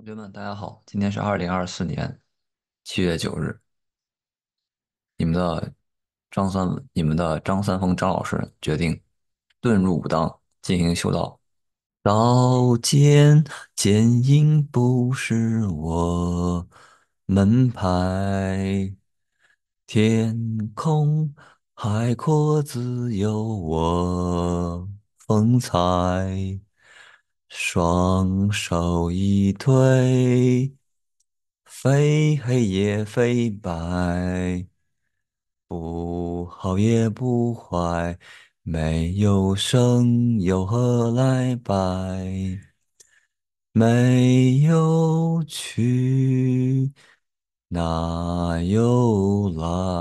同学们，大家好！今天是二零二四年七月九日。你们的张三，你们的张三丰张老师决定遁入武当进行修道。刀剑剑影不是我门派，天空海阔自有我风采。双手一推，非黑也非白，不好也不坏，没有生又何来败？没有去哪有来？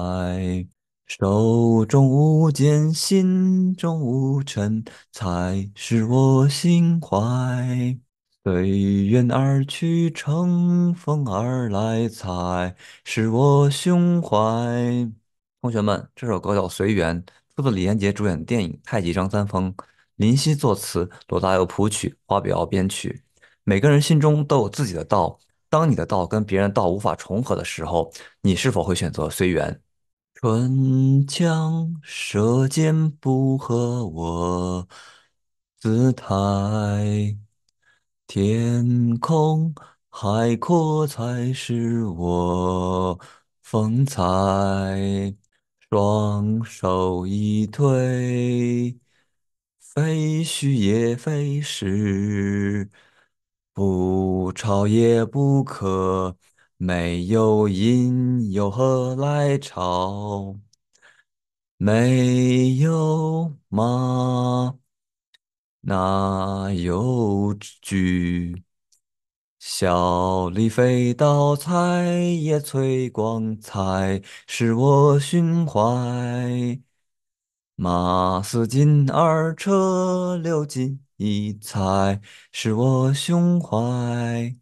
手中无剑，心中无尘，才是我心怀；随缘而去，乘风而来，才是我胸怀。同学们，这首歌叫《随缘》，出自李连杰主演的电影《太极张三丰》，林夕作词，罗大佑谱曲，花比奥编曲。每个人心中都有自己的道，当你的道跟别人道无法重合的时候，你是否会选择随缘？唇枪舌剑不合我姿态，天空海阔才是我风采。双手一推，非虚也非实，不超也不可。没有因，又何来吵？没有马，哪有驹？小李飞刀彩也翠，光彩是我胸怀；马四金二车六金一彩，是我胸怀。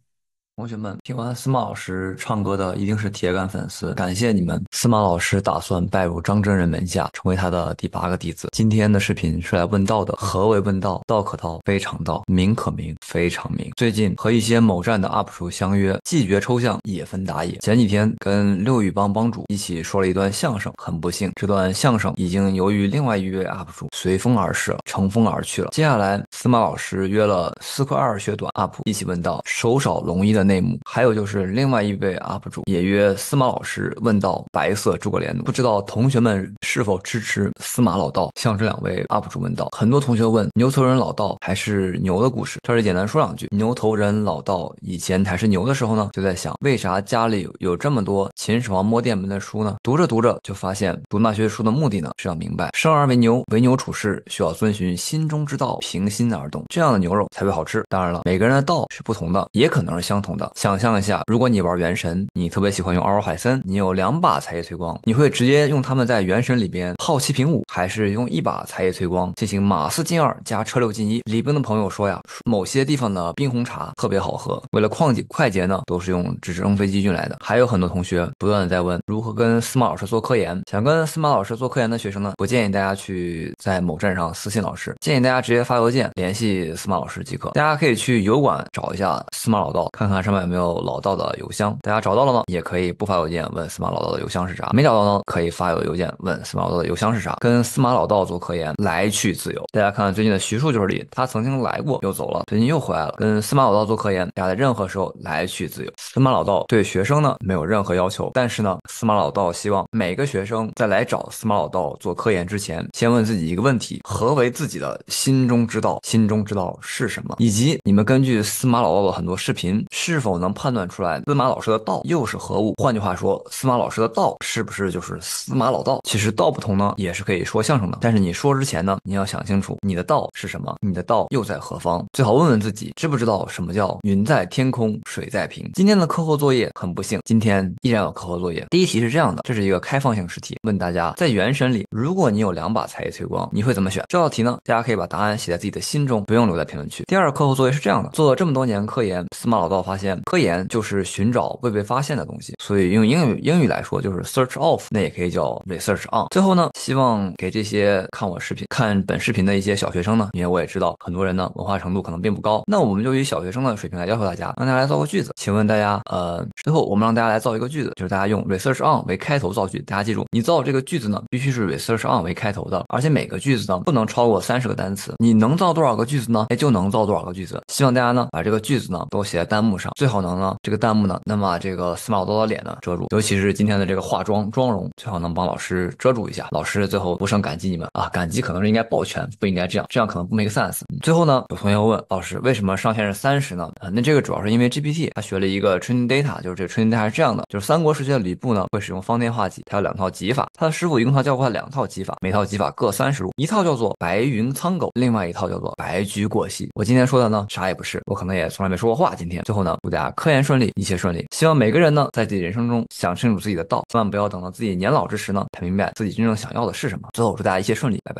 同学们听完司马老师唱歌的，一定是铁杆粉丝，感谢你们。司马老师打算拜入张真人门下，成为他的第八个弟子。今天的视频是来问道的。何为问道？道可道，非常道；名可名，非常名。最近和一些某站的 UP 主相约，既绝抽象，也分打野。前几天跟六羽帮帮主一起说了一段相声，很不幸，这段相声已经由于另外一位 UP 主随风而逝了，乘风而去了。接下来，司马老师约了四块二学短 UP 一起问道，手少龙一的。内幕，还有就是另外一位 UP 主也约司马老师问到白色诸葛连弩，不知道同学们是否支持司马老道向这两位 UP 主问道。很多同学问牛头人老道还是牛的故事，这里简单说两句。牛头人老道以前还是牛的时候呢，就在想为啥家里有有这么多秦始皇摸电门的书呢？读着读着就发现，读那些书的目的呢是要明白生而为牛，为牛处事需要遵循心中之道，平心而动，这样的牛肉才会好吃。当然了，每个人的道是不同的，也可能是相同的。想象一下，如果你玩原神，你特别喜欢用阿尔海森，你有两把彩叶推光，你会直接用它们在原神里边好七品五。还是用一把彩叶催光进行马四进二加车六进一。李冰的朋友说呀，某些地方的冰红茶特别好喝。为了矿井快捷呢，都是用直升飞机运来的。还有很多同学不断的在问如何跟司马老师做科研，想跟司马老师做科研的学生呢，不建议大家去在某站上私信老师，建议大家直接发邮件联系司马老师即可。大家可以去油管找一下司马老道，看看上面有没有老道的邮箱。大家找到了吗？也可以不发邮件问司马老道的邮箱是啥。没找到呢，可以发有邮件问司马老道的邮箱是啥。跟司马老道做科研，来去自由。大家看看最近的徐庶就是例，他曾经来过，又走了，最近又回来了，跟司马老道做科研，大家在任何时候来去自由。司马老道对学生呢没有任何要求，但是呢，司马老道希望每个学生在来找司马老道做科研之前，先问自己一个问题：何为自己的心中之道？心中之道是什么？以及你们根据司马老道的很多视频，是否能判断出来司马老师的道又是何物？换句话说，司马老师的道是不是就是司马老道？其实道不同呢，也是可以说相声的。但是你说之前呢，你要想清楚你的道是什么，你的道又在何方？最好问问自己，知不知道什么叫云在天空，水在瓶？今天。的课后作业很不幸，今天依然有课后作业。第一题是这样的，这是一个开放性试题，问大家在《原神》里，如果你有两把才艺推光，你会怎么选？这道题呢，大家可以把答案写在自己的心中，不用留在评论区。第二课后作业是这样的，做了这么多年科研，司马老道发现，科研就是寻找未被发现的东西，所以用英语英语来说就是 search off，那也可以叫 research on。最后呢，希望给这些看我视频、看本视频的一些小学生呢，因为我也知道很多人呢文化程度可能并不高，那我们就以小学生的水平来要求大家，让大家造个句子，请问大家。啊，呃，最后我们让大家来造一个句子，就是大家用 research on 为开头造句。大家记住，你造这个句子呢，必须是 research on 为开头的，而且每个句子呢不能超过三十个单词。你能造多少个句子呢？哎，就能造多少个句子。希望大家呢把这个句子呢都写在弹幕上，最好能呢这个弹幕呢，能把这个司马老刀的脸呢遮住，尤其是今天的这个化妆妆容，最好能帮老师遮住一下。老师最后不胜感激你们啊，感激可能是应该抱拳，不应该这样，这样可能不 make sense。最后呢，有同学问老师为什么上限是三十呢？啊，那这个主要是因为 GPT 它学了一个。training data 就是这个 training data 是这样的，就是三国时期的吕布呢会使用方天画戟，他有两套戟法，他的师傅一共他教过他两套戟法，每套戟法各三十路，一套叫做白云苍狗，另外一套叫做白驹过隙。我今天说的呢啥也不是，我可能也从来没说过话。今天最后呢，祝大家科研顺利，一切顺利。希望每个人呢在自己人生中想清楚自己的道，千万不要等到自己年老之时呢才明白自己真正想要的是什么。最后，祝大家一切顺利，拜拜。